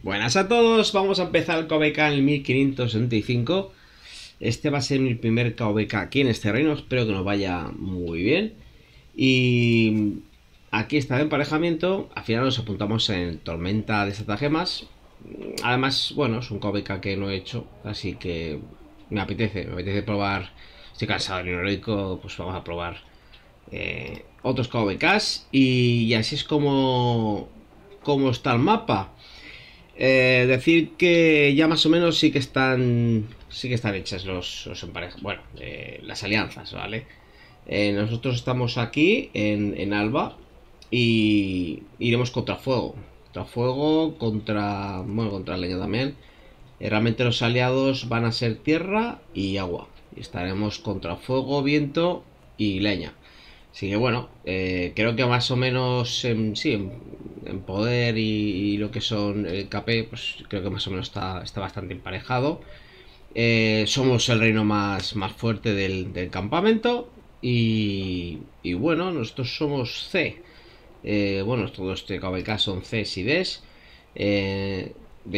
Buenas a todos, vamos a empezar el KVK en el Este va a ser mi primer KVK aquí en este reino, espero que nos vaya muy bien. Y aquí está el emparejamiento, al final nos apuntamos en Tormenta de Estratagemas. Además, bueno, es un KVK que no he hecho, así que me apetece, me apetece probar. Estoy cansado de heroico, pues vamos a probar eh, otros KVKs. Y, y así es como, como está el mapa. Eh, decir que ya más o menos sí que están. Sí que están hechas los, Bueno, eh, las alianzas, ¿vale? Eh, nosotros estamos aquí en, Alba y iremos contra fuego. Contra fuego, contra. Bueno, contra leña también. realmente los aliados van a ser tierra y agua. Y estaremos contra fuego, viento y leña. Así que bueno, creo que más o menos. Em, sí, en poder y, lo que son el eh, KP, pues creo que más o menos está, está bastante emparejado. Eh, somos el reino más, más fuerte del, campamento y, bueno, nosotros somos C. Eh, bueno, todo este KBK son Cs y Ds. de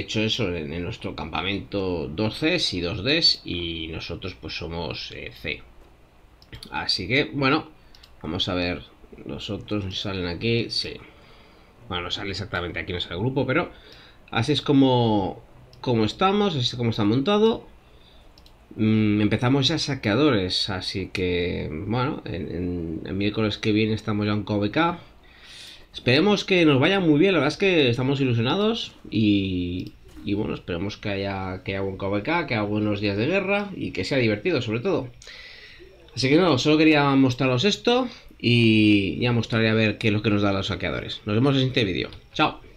hecho, eso en, nuestro campamento dos Cs y 2 Ds y nosotros pues somos C. Así que bueno, vamos a ver. Nosotros salen aquí, sí, bueno, no sale exactamente aquí, no sale el grupo, pero así es como, como estamos, así es como está montado. Mm, empezamos ya saqueadores, así que, bueno, el miércoles que viene estamos ya en KBK. Esperemos que nos vaya muy bien, la verdad es que estamos ilusionados y, bueno, esperemos que haya, que haya buen KBK, que haya buenos días de guerra y que sea divertido sobre todo. Así que no, solo quería mostraros esto, y ya mostraré a ver qué es lo que nos dan los saqueadores. Nos vemos en el siguiente vídeo. ¡Chao!